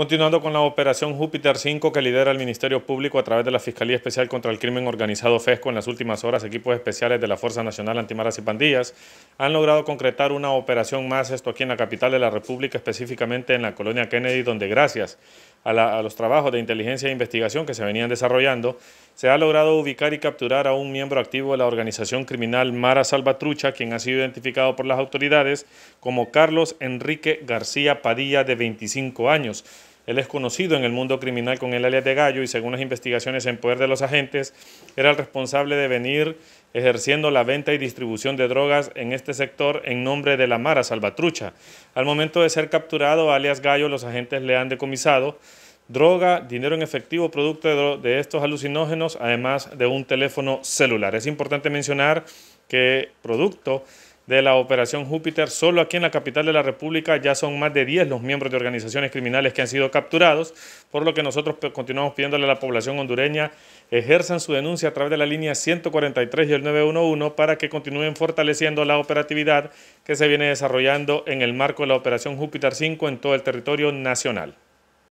Continuando con la operación Júpiter 5 que lidera el Ministerio Público a través de la Fiscalía Especial contra el Crimen Organizado FESCO en las últimas horas, equipos especiales de la Fuerza Nacional Antimaras y Pandillas han logrado concretar una operación más, esto aquí en la capital de la República, específicamente en la colonia Kennedy, donde gracias a, a los trabajos de inteligencia e investigación que se venían desarrollando, se ha logrado ubicar y capturar a un miembro activo de la organización criminal Mara Salvatrucha, quien ha sido identificado por las autoridades como Carlos Enrique García Padilla, de 25 años él es conocido en el mundo criminal con el alias de Gallo y según las investigaciones en poder de los agentes, era el responsable de venir ejerciendo la venta y distribución de drogas en este sector en nombre de la Mara Salvatrucha. Al momento de ser capturado, alias Gallo, los agentes le han decomisado droga, dinero en efectivo, producto de, estos alucinógenos, además de un teléfono celular. Es importante mencionar que producto de la Operación Júpiter. Solo aquí en la capital de la República ya son más de 10 los miembros de organizaciones criminales que han sido capturados, por lo que nosotros continuamos pidiéndole a la población hondureña ejerzan su denuncia a través de la línea 143 y el 911 para que continúen fortaleciendo la operatividad que se viene desarrollando en el marco de la Operación Júpiter 5 en todo el territorio nacional.